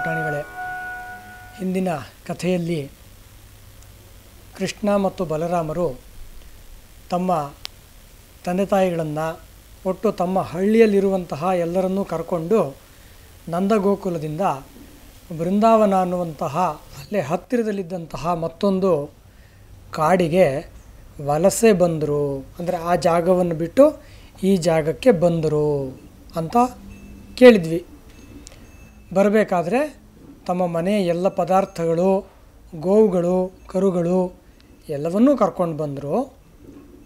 ಪುಟಾಣಿಗಳೇ ಹಿಂದಿನ ಕಥೆಯಲ್ಲಿ ಕೃಷ್ಣ ಮತ್ತು ಬಲರಾಮರು ತಮ್ಮ ತಂದೆ ತಾಯಿಗಳನ್ನು ಒಟ್ಟು ತಮ್ಮ ಹಳ್ಳಿಯಲ್ಲಿರುವಂತಹ ಎಲ್ಲರನ್ನೂ ಕರ್ಕೊಂಡು ನಂದಗೋಕುಲದಿಂದ ಬೃಂದಾವನ ಅನ್ನುವಂತಹ ಅಲ್ಲೇ ಹತ್ತಿರದಲ್ಲಿದ್ದಂತಹ ಮತ್ತೊಂದು ಕಾಡಿಗೆ ವಲಸೆ ಬಂದರು ಅಂದರೆ ಆ ಜಾಗವನ್ನು ಬಿಟ್ಟು ಈ ಜಾಗಕ್ಕೆ ಬಂದರು ಅಂತ ಕೇಳಿದ್ವಿ ಬರಬೇಕಾದ್ರೆ ತಮ್ಮ ಮನೆಯ ಎಲ್ಲ ಪದಾರ್ಥಗಳು ಗೋವುಗಳು ಕರುಗಳು ಎಲ್ಲವನ್ನೂ ಕರ್ಕೊಂಡು ಬಂದರು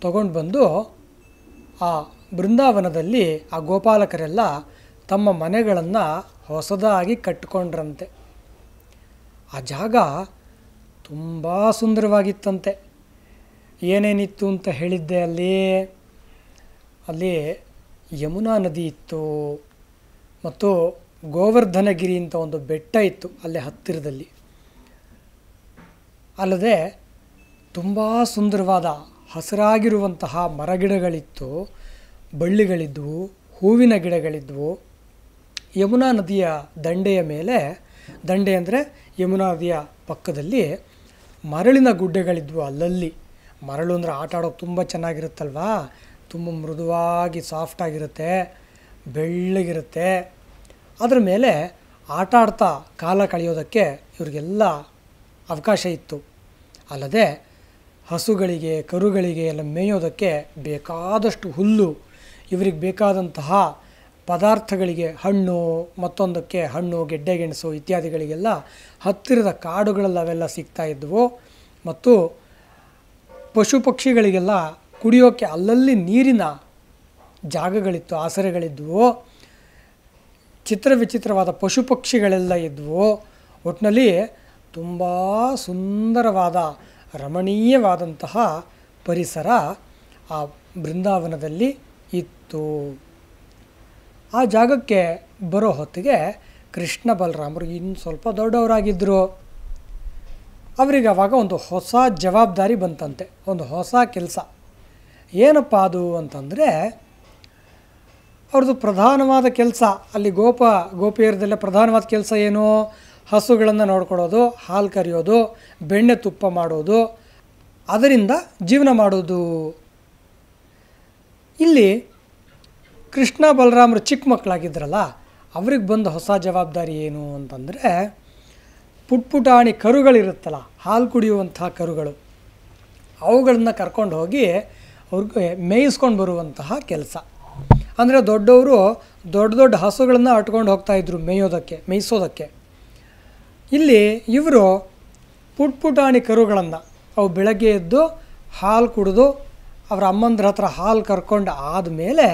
ತಗೊಂಡು ಬಂದು ಆ ಬೃಂದಾವನದಲ್ಲಿ ಆ ಗೋಪಾಲಕರೆಲ್ಲ ತಮ್ಮ ಮನೆಗಳನ್ನು ಹೊಸದಾಗಿ ಕಟ್ಟಿಕೊಂಡ್ರಂತೆ ಆ ಜಾಗ ತುಂಬ ಸುಂದರವಾಗಿತ್ತಂತೆ ಏನೇನಿತ್ತು ಅಂತ ಹೇಳಿದ್ದೆ ಅಲ್ಲಿ ಅಲ್ಲಿ ಯಮುನಾ ನದಿ ಇತ್ತು ಮತ್ತು ಗೋವರ್ಧನಗಿರಿ ಅಂತ ಒಂದು ಬೆಟ್ಟ ಇತ್ತು ಅಲ್ಲೇ ಹತ್ತಿರದಲ್ಲಿ ಅಲ್ಲದೆ ತುಂಬ ಸುಂದರವಾದ ಹಸಿರಾಗಿರುವಂತಹ ಮರಗಿಡಗಳಿತ್ತು ಬಳ್ಳಿಗಳಿದ್ವು ಹೂವಿನ ಗಿಡಗಳಿದ್ವು ಯಮುನಾ ನದಿಯ ದಂಡೆಯ ಮೇಲೆ ದಂಡೆ ಅಂದರೆ ಯಮುನಾ ನದಿಯ ಪಕ್ಕದಲ್ಲಿ ಮರಳಿನ ಗುಡ್ಡೆಗಳಿದ್ವು ಅಲ್ಲಲ್ಲಿ ಮರಳು ಅಂದರೆ ಆಟ ಆಡೋಕೆ ತುಂಬ ಚೆನ್ನಾಗಿರುತ್ತಲ್ವಾ ತುಂಬ ಮೃದುವಾಗಿ ಸಾಫ್ಟಾಗಿರುತ್ತೆ ಬೆಳ್ಳಗಿರುತ್ತೆ ಅದರ ಮೇಲೆ ಆಟ ಆಡ್ತಾ ಕಾಲ ಕಳೆಯೋದಕ್ಕೆ ಇವರಿಗೆಲ್ಲ ಅವಕಾಶ ಇತ್ತು ಅಲ್ಲದೆ ಹಸುಗಳಿಗೆ ಕರುಗಳಿಗೆ ಎಲ್ಲ ಮೇಯೋದಕ್ಕೆ ಬೇಕಾದಷ್ಟು ಹುಲ್ಲು ಇವರಿಗೆ ಬೇಕಾದಂತಹ ಪದಾರ್ಥಗಳಿಗೆ ಹಣ್ಣು ಮತ್ತೊಂದಕ್ಕೆ ಹಣ್ಣು ಗೆಡ್ಡೆ ಗೆಣಸು ಇತ್ಯಾದಿಗಳಿಗೆಲ್ಲ ಹತ್ತಿರದ ಕಾಡುಗಳಲ್ಲಿ ಅವೆಲ್ಲ ಸಿಗ್ತಾ ಇದ್ವು ಮತ್ತು ಪಶು ಪಕ್ಷಿಗಳಿಗೆಲ್ಲ ಕುಡಿಯೋಕ್ಕೆ ಅಲ್ಲಲ್ಲಿ ನೀರಿನ ಜಾಗಗಳಿತ್ತು ಆಸರೆಗಳಿದ್ವು ಚಿತ್ರ ವಿಚಿತ್ರವಾದ ಪಶು ಪಕ್ಷಿಗಳೆಲ್ಲ ಇದ್ವು ಒಟ್ಟಿನಲ್ಲಿ ತುಂಬ ಸುಂದರವಾದ ರಮಣೀಯವಾದಂತಹ ಪರಿಸರ ಆ ಬೃಂದಾವನದಲ್ಲಿ ಇತ್ತು ಆ ಜಾಗಕ್ಕೆ ಬರೋ ಹೊತ್ತಿಗೆ ಕೃಷ್ಣ ಬಲರಾಮರು ಇನ್ನು ಸ್ವಲ್ಪ ದೊಡ್ಡವರಾಗಿದ್ದರು ಅವರಿಗೆ ಆವಾಗ ಒಂದು ಹೊಸ ಜವಾಬ್ದಾರಿ ಬಂತಂತೆ ಒಂದು ಹೊಸ ಕೆಲಸ ಏನಪ್ಪ ಅದು ಅಂತಂದರೆ ಅವ್ರದ್ದು ಪ್ರಧಾನವಾದ ಕೆಲಸ ಅಲ್ಲಿ ಗೋಪ ಗೋಪಿಯರದಲ್ಲೇ ಪ್ರಧಾನವಾದ ಕೆಲಸ ಏನು ಹಸುಗಳನ್ನು ನೋಡ್ಕೊಳ್ಳೋದು ಹಾಲು ಕರೆಯೋದು ಬೆಣ್ಣೆ ತುಪ್ಪ ಮಾಡೋದು ಅದರಿಂದ ಜೀವನ ಮಾಡೋದು ಇಲ್ಲಿ ಕೃಷ್ಣ ಬಲರಾಮರು ಚಿಕ್ಕ ಮಕ್ಕಳಾಗಿದ್ರಲ್ಲ ಅವ್ರಿಗೆ ಬಂದ ಹೊಸ ಜವಾಬ್ದಾರಿ ಏನು ಅಂತಂದರೆ ಪುಟ್ ಪುಟಾಣಿ ಕರುಗಳಿರುತ್ತಲ್ಲ ಹಾಲು ಕುಡಿಯುವಂಥ ಕರುಗಳು ಅವುಗಳನ್ನು ಕರ್ಕೊಂಡು ಹೋಗಿ ಅವ್ರಿಗೆ ಮೇಯಿಸ್ಕೊಂಡು ಬರುವಂತಹ ಕೆಲಸ ಅಂದರೆ ದೊಡ್ಡವರು ದೊಡ್ಡ ದೊಡ್ಡ ಹಸುಗಳನ್ನು ಅಟ್ಕೊಂಡು ಹೋಗ್ತಾಯಿದ್ರು ಮೇಯೋದಕ್ಕೆ ಮೇಯಿಸೋದಕ್ಕೆ ಇಲ್ಲಿ ಇವರು ಪುಟ್ ಪುಟಾಣಿ ಕರುಗಳನ್ನು ಅವು ಬೆಳಗ್ಗೆ ಎದ್ದು ಹಾಲು ಕುಡಿದು ಅವರ ಅಮ್ಮಂದ್ರ ಹತ್ರ ಹಾಲು ಕರ್ಕೊಂಡು ಆದಮೇಲೆ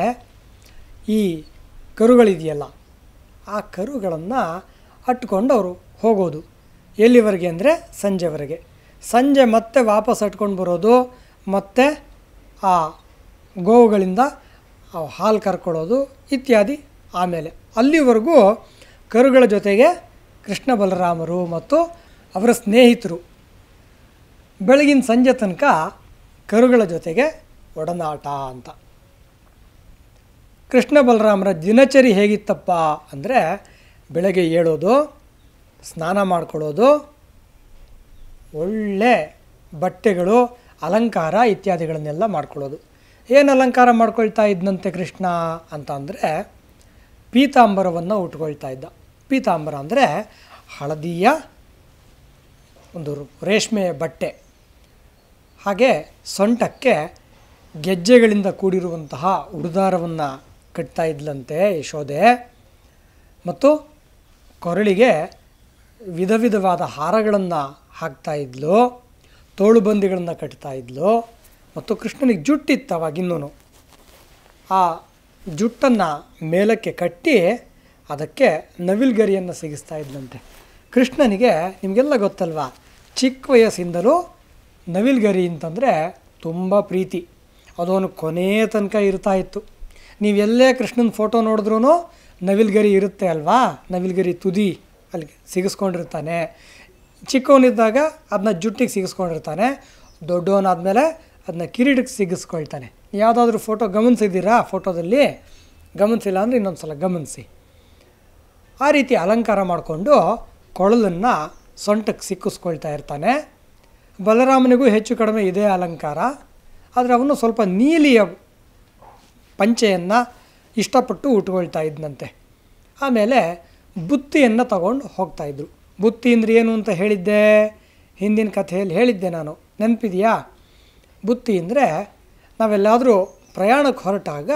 ಈ ಕರುಗಳಿದೆಯಲ್ಲ ಆ ಕರುಗಳನ್ನು ಅಟ್ಕೊಂಡು ಅವರು ಹೋಗೋದು ಎಲ್ಲಿವರೆಗೆ ಅಂದರೆ ಸಂಜೆವರೆಗೆ ಸಂಜೆ ಮತ್ತೆ ವಾಪಸ್ ಅಟ್ಕೊಂಡು ಬರೋದು ಮತ್ತೆ ಆ ಗೋವುಗಳಿಂದ ಹಾಲು ಕರ್ಕೊಳ್ಳೋದು ಇತ್ಯಾದಿ ಆಮೇಲೆ ಅಲ್ಲಿವರೆಗೂ ಕರುಗಳ ಜೊತೆಗೆ ಕೃಷ್ಣ ಬಲರಾಮರು ಮತ್ತು ಅವರ ಸ್ನೇಹಿತರು ಬೆಳಗಿನ ಸಂಜೆ ತನಕ ಕರುಗಳ ಜೊತೆಗೆ ಒಡನಾಟ ಅಂತ ಕೃಷ್ಣ ಬಲರಾಮರ ದಿನಚರಿ ಹೇಗಿತ್ತಪ್ಪ ಅಂದರೆ ಬೆಳಗ್ಗೆ ಏಳೋದು ಸ್ನಾನ ಮಾಡ್ಕೊಳ್ಳೋದು ಒಳ್ಳೆ ಬಟ್ಟೆಗಳು ಅಲಂಕಾರ ಇತ್ಯಾದಿಗಳನ್ನೆಲ್ಲ ಮಾಡ್ಕೊಳ್ಳೋದು ಏನು ಅಲಂಕಾರ ಮಾಡ್ಕೊಳ್ತಾ ಇದ್ದಂತೆ ಕೃಷ್ಣ ಅಂತ ಅಂದರೆ ಪೀತಾಂಬರವನ್ನು ಉಟ್ಕೊಳ್ತಾ ಇದ್ದ ಪೀತಾಂಬರ ಅಂದರೆ ಹಳದಿಯ ಒಂದು ರೇಷ್ಮೆಯ ಬಟ್ಟೆ ಹಾಗೆ ಸೊಂಟಕ್ಕೆ ಗೆಜ್ಜೆಗಳಿಂದ ಕೂಡಿರುವಂತಹ ಉಡುದಾರವನ್ನು ಕಟ್ತಾ ಇದ್ಲಂತೆ ಯಶೋದೆ ಮತ್ತು ಕೊರಳಿಗೆ ವಿಧ ವಿಧವಾದ ಹಾರಗಳನ್ನು ಹಾಕ್ತಾ ಇದ್ಲು ತೋಳುಬಂದಿಗಳನ್ನು ಕಟ್ತಾ ಇದ್ಲು ಮತ್ತು ಕೃಷ್ಣನಿಗೆ ಜುಟ್ಟಿತ್ತು ಆ ಜುಟ್ಟನ್ನು ಮೇಲಕ್ಕೆ ಕಟ್ಟಿ ಅದಕ್ಕೆ ನವಿಲ್ಗರಿಯನ್ನು ಸಿಗಿಸ್ತಾ ಇದ್ದಂತೆ ಕೃಷ್ಣನಿಗೆ ನಿಮಗೆಲ್ಲ ಗೊತ್ತಲ್ವ ಚಿಕ್ಕ ವಯಸ್ಸಿಂದಲೂ ನವಿಲ್ಗರಿ ಅಂತಂದರೆ ತುಂಬ ಪ್ರೀತಿ ಅವನು ಕೊನೆಯ ತನಕ ಇರ್ತಾ ಇತ್ತು ನೀವೆಲ್ಲೇ ಕೃಷ್ಣನ ಫೋಟೋ ನೋಡಿದ್ರೂ ನವಿಲ್ಗರಿ ಇರುತ್ತೆ ಅಲ್ವಾ ನವಿಲ್ಗರಿ ತುದಿ ಅಲ್ಲಿ ಸಿಗಿಸ್ಕೊಂಡಿರ್ತಾನೆ ಚಿಕ್ಕವನಿದ್ದಾಗ ಅದನ್ನ ಜುಟ್ಟಿಗೆ ಸಿಗಿಸ್ಕೊಂಡಿರ್ತಾನೆ ದೊಡ್ಡವನಾದಮೇಲೆ ಅದನ್ನ ಕಿರೀಟಕ್ಕೆ ಸಿಗಿಸ್ಕೊಳ್ತಾನೆ ಯಾವುದಾದ್ರೂ ಫೋಟೋ ಗಮನಿಸಿದ್ದೀರಾ ಫೋಟೋದಲ್ಲಿ ಗಮನಿಸಿಲ್ಲ ಅಂದರೆ ಇನ್ನೊಂದು ಸಲ ಗಮನಿಸಿ ಆ ರೀತಿ ಅಲಂಕಾರ ಮಾಡಿಕೊಂಡು ಕೊಳಲನ್ನು ಸೊಂಟಕ್ಕೆ ಸಿಕ್ಕಿಸ್ಕೊಳ್ತಾ ಇರ್ತಾನೆ ಬಲರಾಮನಿಗೂ ಹೆಚ್ಚು ಕಡಿಮೆ ಇದೇ ಅಲಂಕಾರ ಆದರೆ ಅವನು ಸ್ವಲ್ಪ ನೀಲಿಯ ಪಂಚೆಯನ್ನು ಇಷ್ಟಪಟ್ಟು ಉಟ್ಕೊಳ್ತಾ ಇದ್ದಂತೆ ಆಮೇಲೆ ಬುತ್ತಿಯನ್ನು ತಗೊಂಡು ಹೋಗ್ತಾಯಿದ್ರು ಬುತ್ತಿ ಅಂದರೆ ಏನು ಅಂತ ಹೇಳಿದ್ದೆ ಹಿಂದಿನ ಕಥೆಯಲ್ಲಿ ಹೇಳಿದ್ದೆ ನಾನು ನೆನಪಿದೆಯಾ ಬುತ್ತಿ ಅಂದರೆ ನಾವೆಲ್ಲಾದರೂ ಪ್ರಯಾಣಕ್ಕೆ ಹೊರಟಾಗ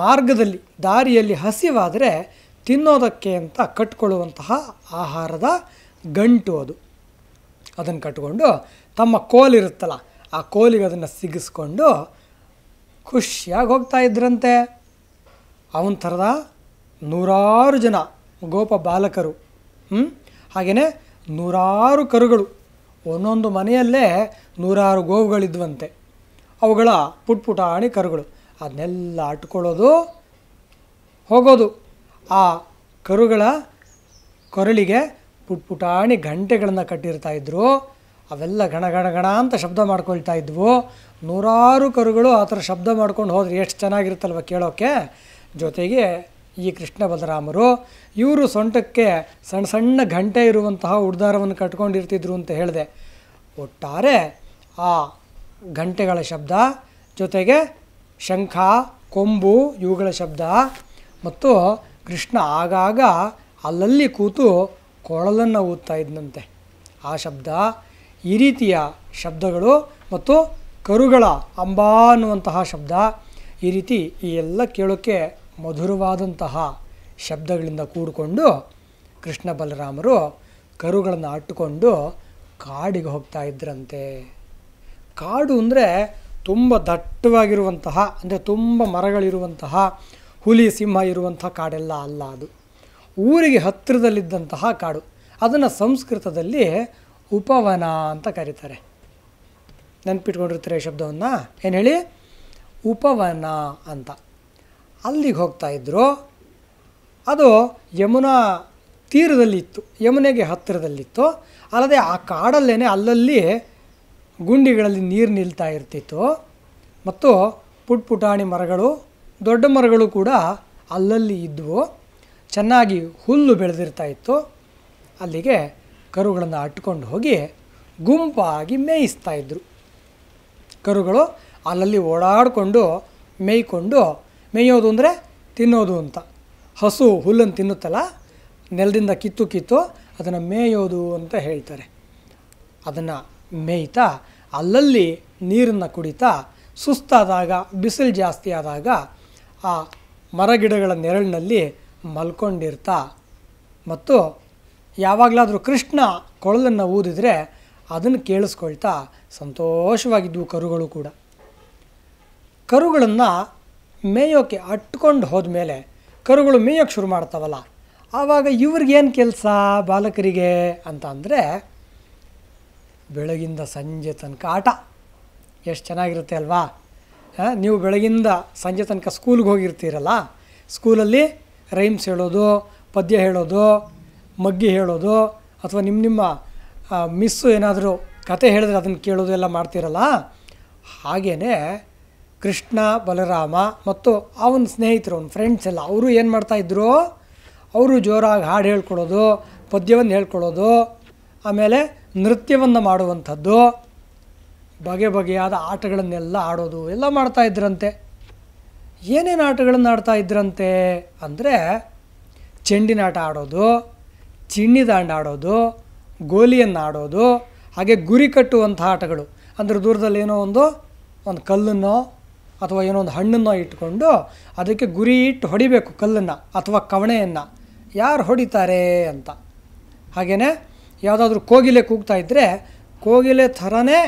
ಮಾರ್ಗದಲ್ಲಿ ದಾರಿಯಲ್ಲಿ ಹಸಿವಾದರೆ ತಿನ್ನೋದಕ್ಕೆ ಅಂತ ಕಟ್ಕೊಳ್ಳುವಂತಹ ಆಹಾರದ ಗಂಟು ಅದು ಅದನ್ನು ಕಟ್ಕೊಂಡು ತಮ್ಮ ಕೋಲಿರುತ್ತಲ್ಲ ಆ ಕೋಲಿಗೆ ಅದನ್ನು ಸಿಗಿಸ್ಕೊಂಡು ಖುಷಿಯಾಗಿ ಹೋಗ್ತಾ ಇದ್ರಂತೆ ಅವನ ಥರದ ನೂರಾರು ಜನ ಗೋಪ ಬಾಲಕರು ಹ್ಞೂ ಹಾಗೆಯೇ ನೂರಾರು ಕರುಗಳು ಒಂದೊಂದು ಮನೆಯಲ್ಲೇ ನೂರಾರು ಗೋವುಗಳಿದ್ವಂತೆ ಅವುಗಳ ಪುಟ್ ಪುಟಾಣಿ ಕರುಗಳು ಅದನ್ನೆಲ್ಲ ಅಟ್ಕೊಳ್ಳೋದು ಹೋಗೋದು ಆ ಕರುಗಳ ಕೊರಳಿಗೆ ಪುಟ್ಪುಟಾಣಿ ಗಂಟೆಗಳನ್ನು ಕಟ್ಟಿರ್ತಾ ಇದ್ದರು ಅವೆಲ್ಲ ಗಣ ಗಣ ಗಣ ಅಂತ ಶಬ್ದ ಮಾಡ್ಕೊಳ್ತಾ ಇದ್ವು ನೂರಾರು ಕರುಗಳು ಆ ಥರ ಶಬ್ದ ಮಾಡ್ಕೊಂಡು ಹೋದ್ರೆ ಎಷ್ಟು ಚೆನ್ನಾಗಿರುತ್ತಲ್ವ ಕೇಳೋಕ್ಕೆ ಜೊತೆಗೆ ಈ ಕೃಷ್ಣ ಬಲರಾಮರು ಇವರು ಸೊಂಟಕ್ಕೆ ಸಣ್ಣ ಸಣ್ಣ ಗಂಟೆ ಇರುವಂತಹ ಉಡ್ದಾರವನ್ನು ಕಟ್ಕೊಂಡಿರ್ತಿದ್ರು ಅಂತ ಹೇಳಿದೆ ಒಟ್ಟಾರೆ ಆ ಗಂಟೆಗಳ ಶಬ್ದ ಜೊತೆಗೆ ಶಂಖ ಕೊಂಬು ಇವುಗಳ ಶಬ್ದ ಮತ್ತು ಕೃಷ್ಣ ಆಗಾಗ ಅಲ್ಲಲ್ಲಿ ಕೂತು ಕೊಳಲನ್ನು ಊದ್ತಾ ಇದ್ದಂತೆ ಆ ಶಬ್ದ ಈ ರೀತಿಯ ಶಬ್ದಗಳು ಮತ್ತು ಕರುಗಳ ಅಂಬ ಅನ್ನುವಂತಹ ಶಬ್ದ ಈ ರೀತಿ ಈ ಎಲ್ಲ ಕೇಳೋಕ್ಕೆ ಮಧುರವಾದಂತಹ ಶಬ್ದಗಳಿಂದ ಕೂಡಿಕೊಂಡು ಕೃಷ್ಣ ಬಲರಾಮರು ಕರುಗಳನ್ನು ಅಟ್ಟುಕೊಂಡು ಕಾಡಿಗೆ ಹೋಗ್ತಾ ಇದ್ರಂತೆ ಕಾಡು ಅಂದರೆ ತುಂಬ ದಟ್ಟವಾಗಿರುವಂತಹ ಅಂದರೆ ತುಂಬ ಮರಗಳಿರುವಂತಹ ಹುಲಿ ಸಿಂಹ ಇರುವಂತಹ ಕಾಡೆಲ್ಲ ಅಲ್ಲ ಅದು ಊರಿಗೆ ಹತ್ತಿರದಲ್ಲಿದ್ದಂತಹ ಕಾಡು ಅದನ್ನು ಸಂಸ್ಕೃತದಲ್ಲಿ ಉಪವನ ಅಂತ ಕರೀತಾರೆ ನೆನಪಿಟ್ಕೊಂಡಿರ್ತಾರೆ ಶಬ್ದವನ್ನು ಏನು ಹೇಳಿ ಉಪವನ ಅಂತ ಅಲ್ಲಿಗೆ ಹೋಗ್ತಾಯಿದ್ರು ಅದು ಯಮುನಾ ತೀರದಲ್ಲಿತ್ತು ಯಮುನೆಗೆ ಹತ್ತಿರದಲ್ಲಿತ್ತು ಅಲ್ಲದೆ ಆ ಕಾಡಲ್ಲೇ ಅಲ್ಲಲ್ಲಿ ಗುಂಡಿಗಳಲ್ಲಿ ನೀರು ನಿಲ್ತಾ ಇರ್ತಿತ್ತು ಮತ್ತು ಪುಟ್ ಪುಟಾಣಿ ಮರಗಳು ದೊಡ್ಡ ಮರಗಳು ಕೂಡ ಅಲ್ಲಲ್ಲಿ ಇದ್ದವು ಚೆನ್ನಾಗಿ ಹುಲ್ಲು ಬೆಳೆದಿರ್ತಾ ಇತ್ತು ಅಲ್ಲಿಗೆ ಕರುಗಳನ್ನು ಅಟ್ಕೊಂಡು ಹೋಗಿ ಗುಂಪಾಗಿ ಮೇಯಿಸ್ತಾ ಇದ್ದರು ಕರುಗಳು ಅಲ್ಲಲ್ಲಿ ಓಡಾಡಿಕೊಂಡು ಮೇಯ್ಕೊಂಡು ಮೇಯೋದು ಅಂದರೆ ತಿನ್ನೋದು ಅಂತ ಹಸು ಹುಲ್ಲನ್ನು ತಿನ್ನುತ್ತಲ್ಲ ನೆಲದಿಂದ ಕಿತ್ತು ಕಿತ್ತು ಅದನ್ನು ಮೇಯೋದು ಅಂತ ಹೇಳ್ತಾರೆ ಅದನ್ನು ಮೇಯ್ತಾ ಅಲ್ಲಲ್ಲಿ ನೀರನ್ನು ಕುಡಿತಾ ಸುಸ್ತಾದಾಗ ಬಿಸಿಲು ಜಾಸ್ತಿ ಆದಾಗ ಆ ಮರಗಿಡಗಳ ನೆರಳಿನಲ್ಲಿ ಮಲ್ಕೊಂಡಿರ್ತಾ ಮತ್ತು ಯಾವಾಗಲಾದರೂ ಕೃಷ್ಣ ಕೊಳಲನ್ನು ಊದಿದರೆ ಅದನ್ನು ಕೇಳಿಸ್ಕೊಳ್ತಾ ಸಂತೋಷವಾಗಿದ್ವು ಕರುಗಳು ಕೂಡ ಕರುಗಳನ್ನು ಮೇಯೋಕ್ಕೆ ಅಟ್ಕೊಂಡು ಮೇಲೆ ಕರುಗಳು ಮೇಯೋಕ್ಕೆ ಶುರು ಮಾಡ್ತಾವಲ್ಲ ಆವಾಗ ಇವ್ರಿಗೇನು ಕೆಲಸ ಬಾಲಕರಿಗೆ ಅಂತ ಅಂದರೆ ಬೆಳಗಿಂದ ಸಂಜೆ ತನಕ ಆಟ ಎಷ್ಟು ಚೆನ್ನಾಗಿರುತ್ತೆ ಅಲ್ವಾ ನೀವು ಬೆಳಗಿಂದ ಸಂಜೆ ತನಕ ಸ್ಕೂಲ್ಗೆ ಹೋಗಿರ್ತೀರಲ್ಲ ಸ್ಕೂಲಲ್ಲಿ ರೈಮ್ಸ್ ಹೇಳೋದು ಪದ್ಯ ಹೇಳೋದು ಮಗ್ಗಿ ಹೇಳೋದು ಅಥವಾ ನಿಮ್ಮ ನಿಮ್ಮ ಮಿಸ್ಸು ಏನಾದರೂ ಕತೆ ಹೇಳಿದ್ರೆ ಅದನ್ನು ಕೇಳೋದು ಎಲ್ಲ ಮಾಡ್ತೀರಲ್ಲ ಹಾಗೆಯೇ ಕೃಷ್ಣ ಬಲರಾಮ ಮತ್ತು ಅವನ ಸ್ನೇಹಿತರು ಅವನ ಫ್ರೆಂಡ್ಸ್ ಎಲ್ಲ ಅವರು ಏನು ಮಾಡ್ತಾಯಿದ್ರು ಅವರು ಜೋರಾಗಿ ಹಾಡು ಹೇಳ್ಕೊಳ್ಳೋದು ಪದ್ಯವನ್ನು ಹೇಳ್ಕೊಳ್ಳೋದು ಆಮೇಲೆ ನೃತ್ಯವನ್ನು ಮಾಡುವಂಥದ್ದು ಬಗೆ ಬಗೆಯಾದ ಆಟಗಳನ್ನೆಲ್ಲ ಆಡೋದು ಎಲ್ಲ ಮಾಡ್ತಾಯಿದ್ರಂತೆ ಏನೇನು ಆಟಗಳನ್ನು ಆಡ್ತಾ ಇದ್ರಂತೆ ಅಂದರೆ ಚೆಂಡಿನ ಆಟ ಆಡೋದು ಚಿಣ್ಣಿದಾಂಡ ಆಡೋದು ಗೋಲಿಯನ್ನು ಆಡೋದು ಹಾಗೆ ಗುರಿ ಕಟ್ಟುವಂಥ ಆಟಗಳು ಅಂದರೆ ದೂರದಲ್ಲಿ ಏನೋ ಒಂದು ಒಂದು ಕಲ್ಲನ್ನು ಅಥವಾ ಏನೋ ಒಂದು ಹಣ್ಣನ್ನು ಇಟ್ಕೊಂಡು ಅದಕ್ಕೆ ಗುರಿ ಇಟ್ಟು ಹೊಡಿಬೇಕು ಕಲ್ಲನ್ನು ಅಥವಾ ಕವಣೆಯನ್ನು ಯಾರು ಹೊಡಿತಾರೆ ಅಂತ ಹಾಗೆಯೇ ಯಾವುದಾದ್ರೂ ಕೋಗಿಲೆ ಕೂಗ್ತಾ ಇದ್ದರೆ ಕೋಗಿಲೆ ಥರನೇ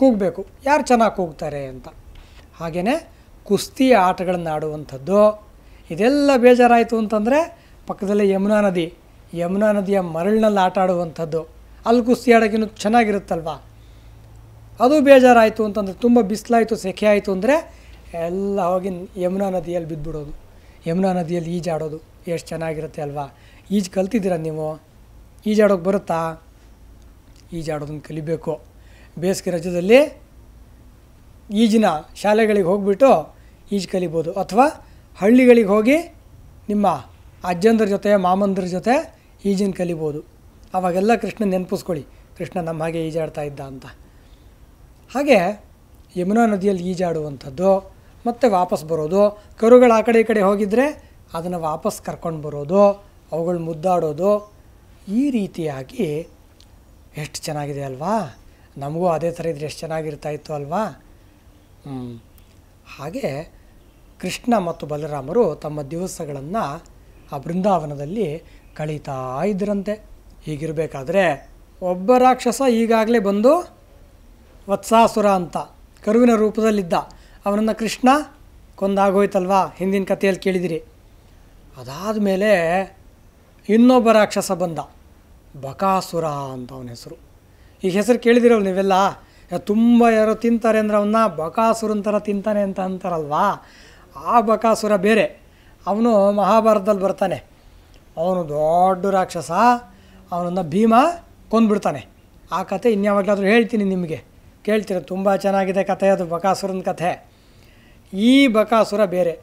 ಕೂಗಬೇಕು ಯಾರು ಚೆನ್ನಾಗಿ ಕೂಗ್ತಾರೆ ಅಂತ ಹಾಗೆಯೇ ಕುಸ್ತಿ ಆಟಗಳನ್ನು ಆಡುವಂಥದ್ದು ಇದೆಲ್ಲ ಬೇಜಾರಾಯಿತು ಅಂತಂದರೆ ಪಕ್ಕದಲ್ಲೇ ಯಮುನಾ ನದಿ ಯಮುನಾ ನದಿಯ ಮರಳಿನಲ್ಲಿ ಆಟ ಆಡುವಂಥದ್ದು ಅಲ್ಲಿ ಕುಸ್ತಿ ಆಡೋಕ್ಕಿನ್ನೂ ಚೆನ್ನಾಗಿರುತ್ತಲ್ವ ಅದು ಬೇಜಾರಾಯಿತು ಅಂತಂದರೆ ತುಂಬ ಬಿಸಿಲಾಯಿತು ಸೆಖೆ ಆಯಿತು ಅಂದರೆ ಎಲ್ಲ ಹೋಗಿ ಯಮುನಾ ನದಿಯಲ್ಲಿ ಬಿದ್ದುಬಿಡೋದು ಯಮುನಾ ನದಿಯಲ್ಲಿ ಈಜಾಡೋದು ಎಷ್ಟು ಚೆನ್ನಾಗಿರುತ್ತೆ ಅಲ್ವಾ ಈಜು ಕಲ್ತಿದ್ದೀರ ನೀವು ಈಜಾಡೋಕೆ ಬರುತ್ತಾ ಈಜಾಡೋದನ್ನು ಕಲಿಬೇಕು ಬೇಸಿಗೆ ರಜದಲ್ಲಿ ಈಜಿನ ಶಾಲೆಗಳಿಗೆ ಹೋಗಿಬಿಟ್ಟು ಈಜು ಕಲಿಬೋದು ಅಥವಾ ಹಳ್ಳಿಗಳಿಗೆ ಹೋಗಿ ನಿಮ್ಮ ಅಜ್ಜಂದ್ರ ಜೊತೆ ಮಾಮಂದ್ರ ಜೊತೆ ಈಜಿನ ಕಲಿಬೋದು ಆವಾಗೆಲ್ಲ ಕೃಷ್ಣ ನೆನಪಿಸ್ಕೊಳ್ಳಿ ಕೃಷ್ಣ ನಮ್ಮ ಹಾಗೆ ಈಜಾಡ್ತಾ ಇದ್ದ ಅಂತ ಹಾಗೆ ಯಮುನಾ ನದಿಯಲ್ಲಿ ಈಜಾಡುವಂಥದ್ದು ಮತ್ತು ವಾಪಸ್ ಬರೋದು ಕರುಗಳು ಆ ಕಡೆ ಈ ಕಡೆ ಹೋಗಿದ್ದರೆ ಅದನ್ನು ವಾಪಸ್ ಕರ್ಕೊಂಡು ಬರೋದು ಅವುಗಳು ಮುದ್ದಾಡೋದು ಈ ರೀತಿಯಾಗಿ ಎಷ್ಟು ಚೆನ್ನಾಗಿದೆ ಅಲ್ವಾ ನಮಗೂ ಅದೇ ಥರ ಇದ್ರೆ ಎಷ್ಟು ಚೆನ್ನಾಗಿರ್ತಾಯಿತ್ತು ಇತ್ತು ಅಲ್ವಾ ಹಾಗೆ ಕೃಷ್ಣ ಮತ್ತು ಬಲರಾಮರು ತಮ್ಮ ದಿವಸಗಳನ್ನು ಆ ಬೃಂದಾವನದಲ್ಲಿ ಕಳೀತಾ ಇದ್ರಂತೆ ಹೀಗಿರಬೇಕಾದ್ರೆ ಒಬ್ಬ ರಾಕ್ಷಸ ಈಗಾಗಲೇ ಬಂದು ವತ್ಸಾಸುರ ಅಂತ ಕರುವಿನ ರೂಪದಲ್ಲಿದ್ದ ಅವನನ್ನು ಕೃಷ್ಣ ಕೊಂದಾಗೋಯ್ತಲ್ವಾ ಹಿಂದಿನ ಕಥೆಯಲ್ಲಿ ಕೇಳಿದಿರಿ ಅದಾದ ಮೇಲೆ ಇನ್ನೊಬ್ಬ ರಾಕ್ಷಸ ಬಂದ ಬಕಾಸುರ ಅಂತ ಅವನ ಹೆಸರು ಈಗ ಹೆಸರು ಕೇಳಿದಿರಲ್ಲ ನೀವೆಲ್ಲ ತುಂಬ ಯಾರೋ ತಿಂತಾರೆ ಅಂದ್ರೆ ಅವನ್ನ ಬಕಾಸುರನ ಥರ ತಿಂತಾನೆ ಅಂತ ಅಂತಾರಲ್ವಾ ಆ ಬಕಾಸುರ ಬೇರೆ ಅವನು ಮಹಾಭಾರತದಲ್ಲಿ ಬರ್ತಾನೆ ಅವನು ದೊಡ್ಡ ರಾಕ್ಷಸ ಅವನನ್ನು ಭೀಮ ಕೊಂದ್ಬಿಡ್ತಾನೆ ಆ ಕಥೆ ಇನ್ಯಾವಾಗಲಾದರೂ ಹೇಳ್ತೀನಿ ನಿಮಗೆ ಕೇಳ್ತೀರ ತುಂಬ ಚೆನ್ನಾಗಿದೆ ಕಥೆ ಅದು ಬಕಾಸುರನ ಕಥೆ ಈ ಬಕಾಸುರ ಬೇರೆ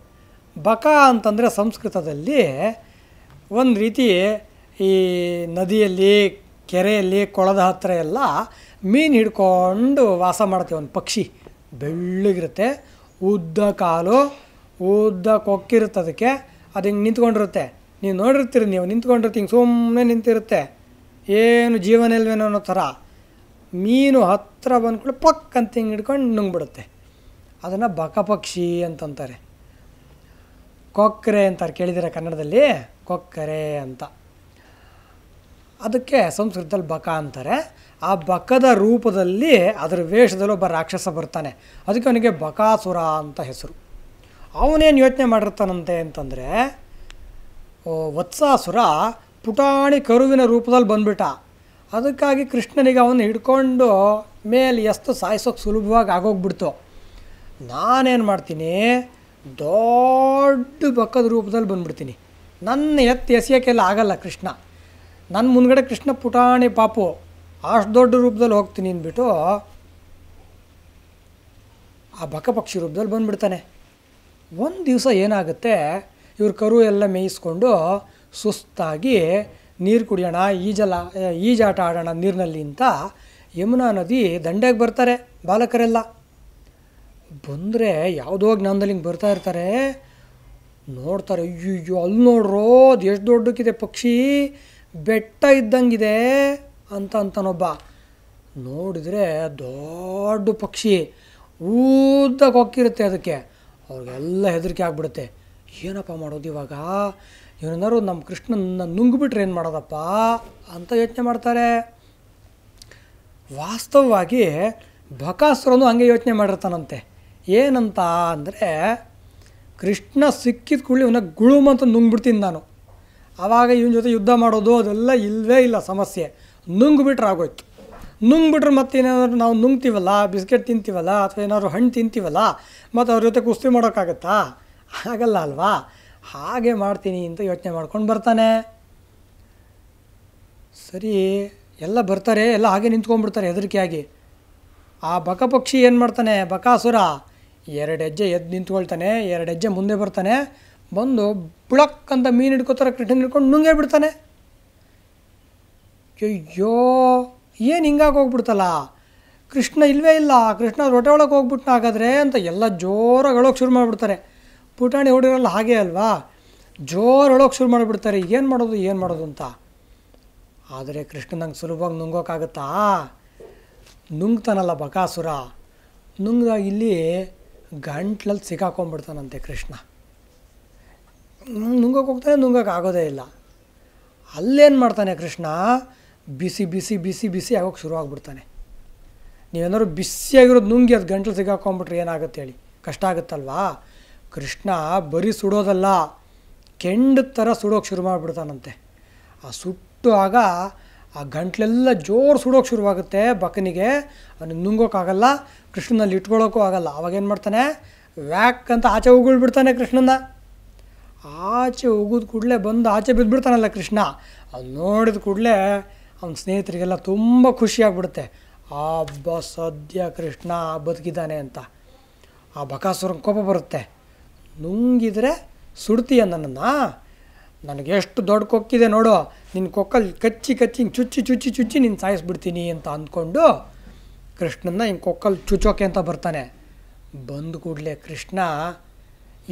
ಬಕ ಅಂತಂದರೆ ಸಂಸ್ಕೃತದಲ್ಲಿ ಒಂದು ರೀತಿ ಈ ನದಿಯಲ್ಲಿ ಕೆರೆಯಲ್ಲಿ ಕೊಳದ ಹತ್ತಿರ ಎಲ್ಲ ಮೀನು ಹಿಡ್ಕೊಂಡು ವಾಸ ಮಾಡ್ತೇವೆ ಒಂದು ಪಕ್ಷಿ ಬೆಳ್ಳಗಿರುತ್ತೆ ಉದ್ದ ಕಾಲು ಉದ್ದ ಅದಕ್ಕೆ ಅದು ಹಿಂಗೆ ನಿಂತ್ಕೊಂಡಿರುತ್ತೆ ನೀವು ನೋಡಿರ್ತೀರಿ ನೀವು ನಿಂತ್ಕೊಂಡಿರ್ತೀವಿ ಹಿಂಗೆ ಸುಮ್ಮನೆ ನಿಂತಿರುತ್ತೆ ಏನು ಜೀವನ ಇಲ್ವೇನೋ ಅನ್ನೋ ಥರ ಮೀನು ಹತ್ತಿರ ಬಂದ್ಕೊಂಡು ಪಕ್ ಅಂತ ಹಿಂಗೆ ಹಿಡ್ಕೊಂಡು ನುಂಗ್ಬಿಡುತ್ತೆ ಅದನ್ನು ಬಕಪಕ್ಷಿ ಅಂತಂತಾರೆ ಕೊಕ್ಕರೆ ಅಂತಾರೆ ಕೇಳಿದಿರ ಕನ್ನಡದಲ್ಲಿ ಕೊಕ್ಕರೆ ಅಂತ ಅದಕ್ಕೆ ಸಂಸ್ಕೃತದಲ್ಲಿ ಬಕ ಅಂತಾರೆ ಆ ಬಕದ ರೂಪದಲ್ಲಿ ಅದರ ವೇಷದಲ್ಲಿ ಒಬ್ಬ ರಾಕ್ಷಸ ಬರ್ತಾನೆ ಅದಕ್ಕೆ ಅವನಿಗೆ ಬಕಾಸುರ ಅಂತ ಹೆಸರು ಅವನೇನು ಯೋಚನೆ ಮಾಡಿರ್ತಾನಂತೆ ಅಂತಂದರೆ ವತ್ಸಾಸುರ ಪುಟಾಣಿ ಕರುವಿನ ರೂಪದಲ್ಲಿ ಬಂದ್ಬಿಟ್ಟ ಅದಕ್ಕಾಗಿ ಕೃಷ್ಣನಿಗೆ ಅವನು ಹಿಡ್ಕೊಂಡು ಮೇಲೆ ಎಷ್ಟು ಸಾಯಿಸೋಕೆ ಸುಲಭವಾಗಿ ಆಗೋಗ್ಬಿಡ್ತು ನಾನೇನು ಮಾಡ್ತೀನಿ ದೊಡ್ಡ ಬಕ್ಕದ ರೂಪದಲ್ಲಿ ಬಂದ್ಬಿಡ್ತೀನಿ ನನ್ನ ಎತ್ತಿ ಎಸೆಯೋಕ್ಕೆಲ್ಲ ಆಗಲ್ಲ ಕೃಷ್ಣ ನನ್ನ ಮುಂದಗಡೆ ಕೃಷ್ಣ ಪುಟಾಣಿ ಪಾಪು ಅಷ್ಟು ದೊಡ್ಡ ರೂಪದಲ್ಲಿ ಹೋಗ್ತೀನಿ ಅಂದ್ಬಿಟ್ಟು ಆ ಬಕ ಪಕ್ಷಿ ರೂಪದಲ್ಲಿ ಬಂದ್ಬಿಡ್ತಾನೆ ಒಂದು ದಿವಸ ಏನಾಗುತ್ತೆ ಇವ್ರ ಕರು ಎಲ್ಲ ಮೇಯಿಸ್ಕೊಂಡು ಸುಸ್ತಾಗಿ ನೀರು ಕುಡಿಯೋಣ ಈಜಲ ಈಜಾಟ ಆಡೋಣ ನೀರಿನಲ್ಲಿ ಅಂತ ಯಮುನಾ ನದಿ ದಂಡೆಗೆ ಬರ್ತಾರೆ ಬಾಲಕರೆಲ್ಲ ಬಂದರೆ ಯಾವುದೋ ಜ್ಞಾನದಲ್ಲಿ ಹಿಂಗೆ ಬರ್ತಾ ಇರ್ತಾರೆ ನೋಡ್ತಾರೆ ಅಯ್ಯೋ ಅಲ್ಲಿ ನೋಡ್ರೋ ಅದು ಎಷ್ಟು ದೊಡ್ಡಕ್ಕಿದೆ ಪಕ್ಷಿ ಬೆಟ್ಟ ಇದ್ದಂಗಿದೆ ಅಂತ ಅಂತಾನೊಬ್ಬ ನೋಡಿದರೆ ದೊಡ್ಡ ಪಕ್ಷಿ ಊದ್ದಾಗ ಹೊಕ್ಕಿರುತ್ತೆ ಅದಕ್ಕೆ ಅವ್ರಿಗೆಲ್ಲ ಹೆದರಿಕೆ ಆಗ್ಬಿಡುತ್ತೆ ಏನಪ್ಪ ಮಾಡೋದು ಇವಾಗ ಇವನೇನಾದ್ರು ನಮ್ಮ ಕೃಷ್ಣನ ನುಂಗ್ಬಿಟ್ರೆ ಏನು ಮಾಡೋದಪ್ಪ ಅಂತ ಯೋಚನೆ ಮಾಡ್ತಾರೆ ವಾಸ್ತವವಾಗಿ ಬಕಾಸುರನು ಹಂಗೆ ಯೋಚನೆ ಮಾಡಿರ್ತಾನಂತೆ ಏನಂತ ಅಂದರೆ ಕೃಷ್ಣ ಸಿಕ್ಕಿದ ಕೂಡಲೇ ಇವನ ಗುಳುಮ್ ಅಂತ ನುಂಗ್ಬಿಡ್ತೀನಿ ನಾನು ಆವಾಗ ಇವನ ಜೊತೆ ಯುದ್ಧ ಮಾಡೋದು ಅದೆಲ್ಲ ಇಲ್ಲವೇ ಇಲ್ಲ ಸಮಸ್ಯೆ ನುಂಗ್ಬಿಟ್ರೆ ಆಗೋಯ್ತು ನುಂಗ್ಬಿಟ್ರೆ ಮತ್ತೇನಾದ್ರು ನಾವು ನುಂಗ್ತೀವಲ್ಲ ಬಿಸ್ಕೆಟ್ ತಿಂತೀವಲ್ಲ ಅಥವಾ ಏನಾದರೂ ಹಣ್ಣು ತಿಂತೀವಲ್ಲ ಮತ್ತು ಅವ್ರ ಜೊತೆ ಕುಸ್ತಿ ಮಾಡೋಕ್ಕಾಗತ್ತಾ ಆಗಲ್ಲ ಅಲ್ವಾ ಹಾಗೆ ಮಾಡ್ತೀನಿ ಅಂತ ಯೋಚನೆ ಮಾಡ್ಕೊಂಡು ಬರ್ತಾನೆ ಸರಿ ಎಲ್ಲ ಬರ್ತಾರೆ ಎಲ್ಲ ಹಾಗೆ ನಿಂತ್ಕೊಂಡ್ಬಿಡ್ತಾರೆ ಹೆದರಿಕೆಯಾಗಿ ಆ ಬಕ ಪಕ್ಷಿ ಏನು ಮಾಡ್ತಾನೆ ಬಕಾಸುರ ಎರಡು ಹೆಜ್ಜೆ ಎದ್ದು ನಿಂತ್ಕೊಳ್ತಾನೆ ಎರಡು ಹೆಜ್ಜೆ ಮುಂದೆ ಬರ್ತಾನೆ ಬಂದು ಬುಳಕ್ ಅಂತ ಮೀನು ಹಿಡ್ಕೋತಾರೆ ಕೃಷ್ಣನ ಹಿಡ್ಕೊಂಡು ನುಂಗೇ ಬಿಡ್ತಾನೆ ಅಯ್ಯೋ ಏನು ಹಿಂಗಾಗಿ ಹೋಗ್ಬಿಡ್ತಲ್ಲ ಕೃಷ್ಣ ಇಲ್ವೇ ಇಲ್ಲ ಕೃಷ್ಣ ರೊಟ್ಟೆ ಒಳಗೆ ಹೋಗ್ಬಿಟ್ನ ಹಾಗಾದ್ರೆ ಅಂತ ಎಲ್ಲ ಜೋರಾಗಿ ಹೇಳೋಕ್ಕೆ ಶುರು ಮಾಡಿಬಿಡ್ತಾರೆ ಪುಟಾಣಿ ಹುಡುಗರಲ್ಲ ಹಾಗೆ ಅಲ್ವಾ ಜೋರು ಹೇಳೋಕೆ ಶುರು ಮಾಡಿಬಿಡ್ತಾರೆ ಏನು ಮಾಡೋದು ಏನು ಮಾಡೋದು ಅಂತ ಆದರೆ ಕೃಷ್ಣನಂಗೆ ಸುಲಭವಾಗಿ ನುಂಗೋಕ್ಕಾಗುತ್ತಾ ನುಂಗ್ತಾನಲ್ಲ ಬಕಾಸುರ ನುಂಗ್ದಾಗ ಇಲ್ಲಿ ಗಂಟ್ಲಲ್ಲಿ ಸಿಗಾಕೊಂಡ್ಬಿಡ್ತಾನಂತೆ ಕೃಷ್ಣ ನುಂಗಕ್ಕೆ ಹೋಗ್ತಾನೆ ನುಂಗಕ್ಕೆ ಆಗೋದೇ ಇಲ್ಲ ಅಲ್ಲೇನು ಮಾಡ್ತಾನೆ ಕೃಷ್ಣ ಬಿಸಿ ಬಿಸಿ ಬಿಸಿ ಬಿಸಿ ಆಗೋಕೆ ಶುರು ಆಗಿಬಿಡ್ತಾನೆ ನೀವೇನಾದ್ರು ಬಿಸಿಯಾಗಿರೋದು ನುಂಗಿ ಅದು ಗಂಟ್ಲು ಸಿಗಾಕೊಂಬಿಟ್ರೆ ಏನಾಗುತ್ತೆ ಹೇಳಿ ಕಷ್ಟ ಆಗುತ್ತಲ್ವಾ ಕೃಷ್ಣ ಬರೀ ಸುಡೋದಲ್ಲ ಕೆಂಡ ಥರ ಸುಡೋಕೆ ಶುರು ಮಾಡಿಬಿಡ್ತಾನಂತೆ ಆ ಸುಟ್ಟು ಆಗ ಆ ಗಂಟ್ಲೆಲ್ಲ ಜೋರು ಸುಡೋಕೆ ಶುರುವಾಗುತ್ತೆ ಬಕನಿಗೆ ಅವನು ನುಂಗೋಕ್ಕಾಗಲ್ಲ ಕೃಷ್ಣನಲ್ಲಿ ಇಟ್ಕೊಳ್ಳೋಕ್ಕೂ ಆಗಲ್ಲ ಅವಾಗೇನು ಮಾಡ್ತಾನೆ ವ್ಯಾಕ್ ಅಂತ ಆಚೆ ಉಗುಳ್ಬಿಡ್ತಾನೆ ಕೃಷ್ಣನ ಆಚೆ ಉಗಿದ ಕೂಡಲೇ ಬಂದು ಆಚೆ ಬಿದ್ದುಬಿಡ್ತಾನಲ್ಲ ಕೃಷ್ಣ ಅದು ನೋಡಿದ ಕೂಡಲೇ ಅವನ ಸ್ನೇಹಿತರಿಗೆಲ್ಲ ತುಂಬ ಖುಷಿಯಾಗ್ಬಿಡುತ್ತೆ ಹಬ್ಬ ಸದ್ಯ ಕೃಷ್ಣ ಬದುಕಿದ್ದಾನೆ ಅಂತ ಆ ಬಕಾಸುರ ಕೋಪ ಬರುತ್ತೆ ನುಂಗಿದರೆ ಸುಡ್ತೀಯ ನನ್ನನ್ನು ನನಗೆ ಎಷ್ಟು ದೊಡ್ಡ ಕೊಕ್ಕಿದೆ ನೋಡು ನಿನ್ನ ಕೊಕ್ಕಲ್ಲಿ ಕಚ್ಚಿ ಕಚ್ಚಿ ಹಿಂಗೆ ಚುಚ್ಚಿ ಚುಚ್ಚಿ ಚುಚ್ಚಿ ನೀನು ಸಾಯಿಸ್ಬಿಡ್ತೀನಿ ಅಂತ ಅಂದ್ಕೊಂಡು ಕೃಷ್ಣನ ಹಿಂಗೆ ಕೊಕ್ಕಲ್ಲಿ ಚುಚ್ಚೋಕೆ ಅಂತ ಬರ್ತಾನೆ ಬಂದು ಕೂಡಲೇ ಕೃಷ್ಣ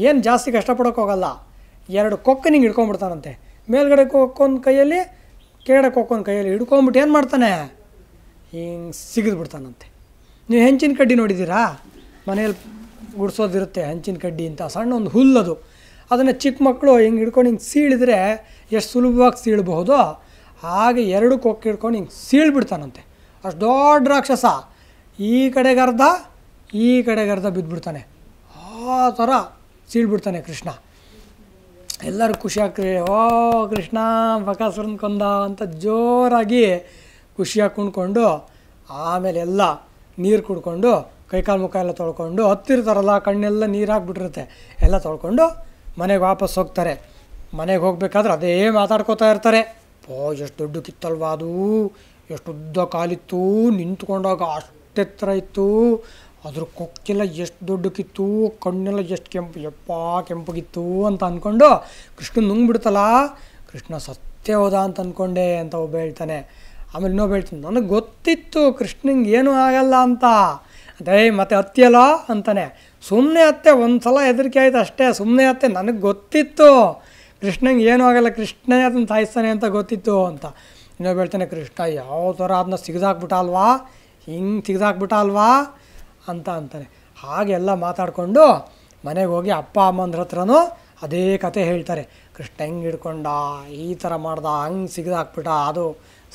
ಏನು ಜಾಸ್ತಿ ಕಷ್ಟಪಡೋಕ್ಕೋಗಲ್ಲ ಎರಡು ಕೊಕ್ಕ ನಿಂಗೆ ಹಿಡ್ಕೊಂಬಿಡ್ತಾನಂತೆ ಮೇಲ್ಗಡೆ ಕೊಕ್ಕೊಂದು ಕೈಯಲ್ಲಿ ಕೆಳಗಡೆ ಕೊಕ್ಕೊಂದು ಕೈಯಲ್ಲಿ ಹಿಡ್ಕೊಂಬಿಟ್ಟು ಏನು ಮಾಡ್ತಾನೆ ಹಿಂಗೆ ಸಿಗದ್ಬಿಡ್ತಾನಂತೆ ನೀವು ಹೆಂಚಿನ ಕಡ್ಡಿ ನೋಡಿದ್ದೀರಾ ಮನೇಲಿ ಗುಡಿಸೋದಿರುತ್ತೆ ಹೆಂಚಿನ ಕಡ್ಡಿ ಅಂತ ಸಣ್ಣ ಒಂದು ಹುಲ್ಲದು ಅದನ್ನು ಚಿಕ್ಕ ಮಕ್ಕಳು ಹಿಂಗೆ ಹಿಡ್ಕೊಂಡು ಹಿಂಗೆ ಸೀಳಿದ್ರೆ ಎಷ್ಟು ಸುಲಭವಾಗಿ ಸೀಳಬಹುದು ಹಾಗೆ ಎರಡು ಕೊಕ್ಕೆ ಹಿಡ್ಕೊಂಡು ಹಿಂಗೆ ಸೀಳ್ಬಿಡ್ತಾನಂತೆ ಅಷ್ಟು ದೊಡ್ಡ ರಾಕ್ಷಸ ಈ ಕಡೆಗರ್ಧ ಈ ಕಡೆಗರ್ಧ ಬಿದ್ದುಬಿಡ್ತಾನೆ ಆ ಥರ ಸೀಳ್ಬಿಡ್ತಾನೆ ಕೃಷ್ಣ ಎಲ್ಲರೂ ಖುಷಿ ಓ ಕೃಷ್ಣ ಬಕಾಸುರನ್ ಕೊಂದ ಅಂತ ಜೋರಾಗಿ ಖುಷಿಯಾಗಿ ಕುಣ್ಕೊಂಡು ಆಮೇಲೆ ಎಲ್ಲ ನೀರು ಕುಡ್ಕೊಂಡು ಕೈಕಾಲು ಮುಖ ಎಲ್ಲ ತೊಳ್ಕೊಂಡು ಹತ್ತಿರ್ತಾರಲ್ಲ ಕಣ್ಣೆಲ್ಲ ನೀರು ಹಾಕ್ಬಿಟ್ಟಿರುತ್ತೆ ಎಲ್ಲ ತೊಳ್ಕೊಂಡು ಮನೆಗೆ ವಾಪಸ್ ಹೋಗ್ತಾರೆ ಮನೆಗೆ ಹೋಗ್ಬೇಕಾದ್ರೆ ಅದೇ ಮಾತಾಡ್ಕೋತಾ ಇರ್ತಾರೆ ಓ ಎಷ್ಟು ದೊಡ್ಡ ಕಿತ್ತಲ್ವಾ ಅದು ಎಷ್ಟು ಉದ್ದ ಕಾಲಿತ್ತು ನಿಂತ್ಕೊಂಡಾಗ ಅಷ್ಟೆತ್ತರ ಇತ್ತು ಅದ್ರ ಕೊಕ್ಕೆಲ್ಲ ಎಷ್ಟು ದೊಡ್ಡಕ್ಕಿತ್ತು ಕಣ್ಣೆಲ್ಲ ಎಷ್ಟು ಕೆಂಪು ಎಪ್ಪ ಕೆಂಪಗಿತ್ತು ಅಂತ ಅಂದ್ಕೊಂಡು ಕೃಷ್ಣ ನುಂಗ್ಬಿಡ್ತಲ್ಲ ಕೃಷ್ಣ ಸತ್ಯ ಹೋದ ಅಂತ ಅಂದ್ಕೊಂಡೆ ಅಂತ ಒಬ್ಬ ಹೇಳ್ತಾನೆ ಆಮೇಲೆ ಇನ್ನೊಬ್ಬ ಹೇಳ್ತಾನೆ ನನಗೆ ಗೊತ್ತಿತ್ತು ಕೃಷ್ಣಂಗೆ ಏನೂ ಆಗಲ್ಲ ಅಂತ ಅದೇ ಮತ್ತೆ ಹತ್ತಿಯಲ್ಲ ಅಂತಾನೆ ಸುಮ್ಮನೆ ಅತ್ತೆ ಒಂದು ಸಲ ಹೆದರಿಕೆ ಆಯಿತು ಅಷ್ಟೇ ಸುಮ್ಮನೆ ಅತ್ತೆ ನನಗೆ ಗೊತ್ತಿತ್ತು ಕೃಷ್ಣಂಗೆ ಏನೂ ಆಗಲ್ಲ ಕೃಷ್ಣನೇ ಅದನ್ನು ಸಾಯಿಸ್ತಾನೆ ಅಂತ ಗೊತ್ತಿತ್ತು ಅಂತ ಇನ್ನೊಬ್ಬ ಹೇಳ್ತಾನೆ ಕೃಷ್ಣ ಯಾವ ಥರ ಅದನ್ನ ಸಿಗ್ದಾಕ್ಬಿಟ್ಟ ಅಲ್ವಾ ಹಿಂಗೆ ಸಿಗ್ದಾಕ್ಬಿಟ್ಟ ಅಲ್ವಾ ಅಂತ ಅಂತಾನೆ ಹಾಗೆಲ್ಲ ಮಾತಾಡಿಕೊಂಡು ಮನೆಗೆ ಹೋಗಿ ಅಪ್ಪ ಅಮ್ಮಂದ್ರ ಹತ್ರನೂ ಅದೇ ಕತೆ ಹೇಳ್ತಾರೆ ಕೃಷ್ಣ ಹೆಂಗೆ ಹಿಡ್ಕೊಂಡ ಈ ಥರ ಮಾಡ್ದ ಹಂಗೆ ಸಿಗ್ದಾಕ್ಬಿಟ್ಟ ಅದು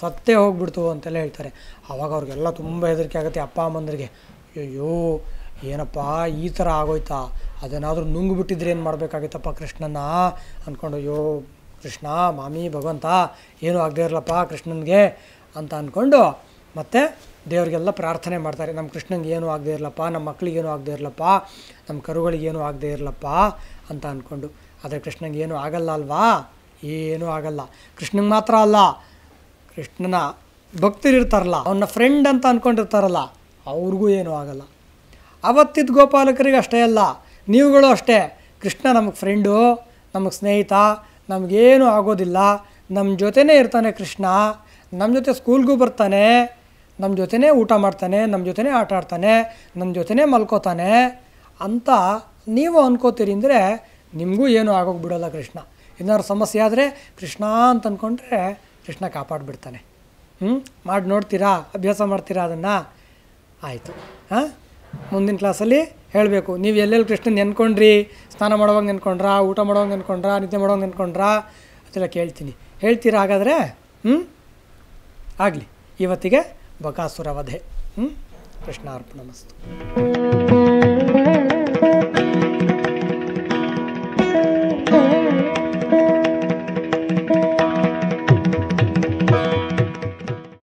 ಸತ್ತೇ ಹೋಗ್ಬಿಡ್ತು ಅಂತೆಲ್ಲ ಹೇಳ್ತಾರೆ ಆವಾಗ ಅವ್ರಿಗೆಲ್ಲ ತುಂಬ ಹೆದರಿಕೆ ಆಗುತ್ತೆ ಅಪ್ಪ ಅಮ್ಮಂದ್ರಿಗೆ ಅಯ್ಯೋ ಏನಪ್ಪ ಈ ಥರ ಆಗೋಯ್ತಾ ಅದೇನಾದರೂ ನುಂಗ್ಬಿಟ್ಟಿದ್ರೆ ಏನು ಮಾಡಬೇಕಾಗಿತ್ತಪ್ಪ ಕೃಷ್ಣನ ಅಂದ್ಕೊಂಡು ಅಯ್ಯೋ ಕೃಷ್ಣ ಮಾಮಿ ಭಗವಂತ ಏನೂ ಆಗದೇ ಇರಲಪ್ಪ ಕೃಷ್ಣನಿಗೆ ಅಂತ ಅಂದ್ಕೊಂಡು ಮತ್ತೆ ದೇವರಿಗೆಲ್ಲ ಪ್ರಾರ್ಥನೆ ಮಾಡ್ತಾರೆ ನಮ್ಮ ಕೃಷ್ಣನಿಗೆ ಏನೂ ಆಗದೇ ಇರಲಪ್ಪ ನಮ್ಮ ಮಕ್ಕಳಿಗೇನೂ ಆಗದೆ ಇರಲಪ್ಪ ನಮ್ಮ ಕರುಗಳಿಗೇನು ಆಗದೇ ಇರಲಪ್ಪ ಅಂತ ಅಂದ್ಕೊಂಡು ಆದರೆ ಕೃಷ್ಣನಿಗೆ ಏನೂ ಆಗಲ್ಲ ಅಲ್ವಾ ಏನೂ ಆಗಲ್ಲ ಕೃಷ್ಣನಿಗೆ ಮಾತ್ರ ಅಲ್ಲ ಕೃಷ್ಣನ ಭಕ್ತರಿರ್ತಾರಲ್ಲ ಅವನ ಫ್ರೆಂಡ್ ಅಂತ ಅಂದ್ಕೊಂಡಿರ್ತಾರಲ್ಲ ಅವ್ರಿಗೂ ಏನೂ ಆಗಲ್ಲ ಅವತ್ತಿದ್ದ ಗೋಪಾಲಕರಿಗೆ ಅಷ್ಟೇ ಅಲ್ಲ ನೀವುಗಳು ಅಷ್ಟೇ ಕೃಷ್ಣ ನಮಗೆ ಫ್ರೆಂಡು ನಮಗೆ ಸ್ನೇಹಿತ ನಮಗೇನು ಆಗೋದಿಲ್ಲ ನಮ್ಮ ಜೊತೆನೇ ಇರ್ತಾನೆ ಕೃಷ್ಣ ನಮ್ಮ ಜೊತೆ ಸ್ಕೂಲ್ಗೂ ಬರ್ತಾನೆ ನಮ್ಮ ಜೊತೆನೇ ಊಟ ಮಾಡ್ತಾನೆ ನಮ್ಮ ಜೊತೆನೇ ಆಟ ಆಡ್ತಾನೆ ನಮ್ಮ ಜೊತೆನೇ ಮಲ್ಕೋತಾನೆ ಅಂತ ನೀವು ಅನ್ಕೋತೀರಿ ಅಂದರೆ ನಿಮಗೂ ಏನೂ ಆಗೋಗ್ಬಿಡೋಲ್ಲ ಕೃಷ್ಣ ಏನಾದ್ರು ಸಮಸ್ಯೆ ಆದರೆ ಕೃಷ್ಣ ಅಂತ ಅಂದ್ಕೊಂಡ್ರೆ ಕೃಷ್ಣ ಕಾಪಾಡಿಬಿಡ್ತಾನೆ ಹ್ಞೂ ಮಾಡಿ ನೋಡ್ತೀರಾ ಅಭ್ಯಾಸ ಮಾಡ್ತೀರಾ ಅದನ್ನು ಆಯಿತು ಹಾಂ ಮುಂದಿನ ಕ್ಲಾಸಲ್ಲಿ ಹೇಳಬೇಕು ನೀವು ಎಲ್ಲೆಲ್ಲಿ ಕೃಷ್ಣನ ನೆನ್ಕೊಂಡ್ರಿ ಸ್ನಾನ ಮಾಡೋವಾಗ ನೆನ್ಕೊಂಡ್ರಾ ಊಟ ಮಾಡೋವಾಗ ನೆನ್ಕೊಂಡ್ರಾ ನಿದ್ದೆ ಮಾಡೋವಾಗ ನೆನ್ಕೊಂಡ್ರಾ ಅದೆಲ್ಲ ಕೇಳ್ತೀನಿ ಹೇಳ್ತೀರಾ ಹಾಗಾದರೆ ಹ್ಞೂ ಆಗಲಿ ಇವತ್ತಿಗೆ ಬಕಾಸುರ ವಧೆ ಹ್ಞೂ ಅರ್ಪಣ ಮಸ್ತು